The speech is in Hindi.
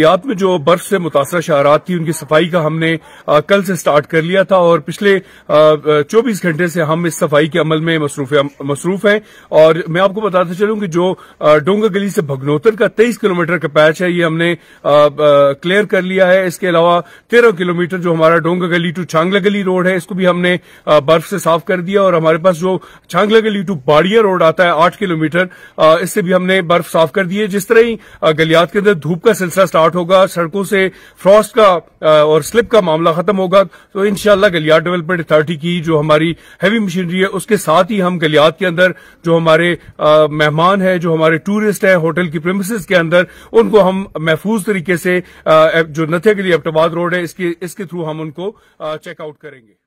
याद में जो बर्फ से मुतासर शहरात थी उनकी सफाई का हमने आ, कल से स्टार्ट कर लिया था और पिछले चौबीस घंटे से हम इस सफाई के अमल में मसरूफ हैं और मैं आपको बताता चलूं कि जो डोंगा गली से भगनोतर का तेईस किलोमीटर का पैच है ये हमने आ, आ, क्लियर कर लिया है इसके अलावा तेरह किलोमीटर जो हमारा डोंगा गली टू छांगला गली रोड है इसको भी हमने बर्फ से साफ कर दिया और हमारे पास जो छांगला गली टू बाड़िया रोड आता है आठ किलोमीटर इससे भी हमने बर्फ साफ कर दी है जिस तरह ही गलियात के अंदर धूप का सिलसिला स्टार्ट स्टार्ट होगा सड़कों से फ्रॉस्ट का और स्लिप का मामला खत्म होगा तो इनशाला गलियात डेवलपमेंट अथॉरिटी की जो हमारी हैवी मशीनरी है उसके साथ ही हम गलियात के अंदर जो हमारे मेहमान हैं जो हमारे टूरिस्ट है होटल की प्रेमिस के अंदर उनको हम महफूज तरीके से जो नथे के लिए अब्टाबाद रोड है इसके इसके थ्रू हम उनको चेकआउट करेंगे